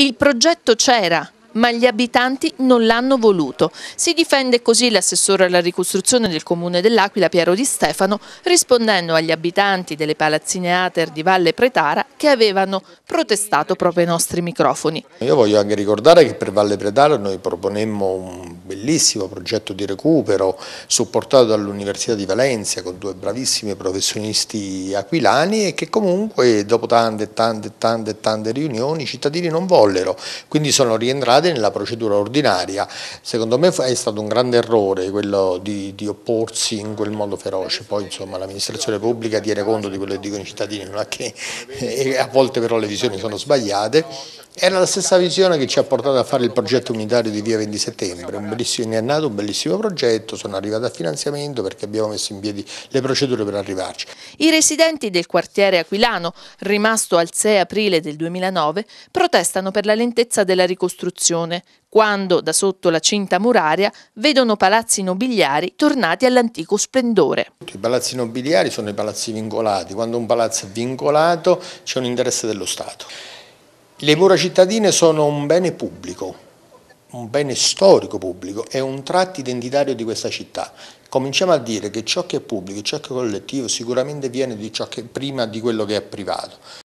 Il progetto c'era, ma gli abitanti non l'hanno voluto. Si difende così l'assessore alla ricostruzione del comune dell'Aquila Piero Di Stefano rispondendo agli abitanti delle palazzine Ater di Valle Pretara che avevano protestato proprio ai nostri microfoni. Io voglio anche ricordare che per Valle Pretara noi proponemmo un bellissimo progetto di recupero supportato dall'Università di Valencia con due bravissimi professionisti aquilani e che comunque dopo tante e tante e tante e tante riunioni i cittadini non vollero, quindi sono rientrate nella procedura ordinaria. Secondo me è stato un grande errore quello di, di opporsi in quel modo feroce, poi insomma l'amministrazione pubblica tiene conto di quello che dicono i cittadini, non è che a volte però le visioni sono sbagliate era la stessa visione che ci ha portato a fare il progetto unitario di Via 20 Settembre, un bellissimo, è nato un bellissimo progetto, sono arrivato a finanziamento perché abbiamo messo in piedi le procedure per arrivarci. I residenti del quartiere aquilano, rimasto al 6 aprile del 2009, protestano per la lentezza della ricostruzione, quando da sotto la cinta muraria vedono palazzi nobiliari tornati all'antico splendore. I palazzi nobiliari sono i palazzi vincolati, quando un palazzo è vincolato c'è un interesse dello Stato. Le mura cittadine sono un bene pubblico, un bene storico pubblico, è un tratto identitario di questa città. Cominciamo a dire che ciò che è pubblico, ciò che è collettivo, sicuramente viene di ciò che prima di quello che è privato.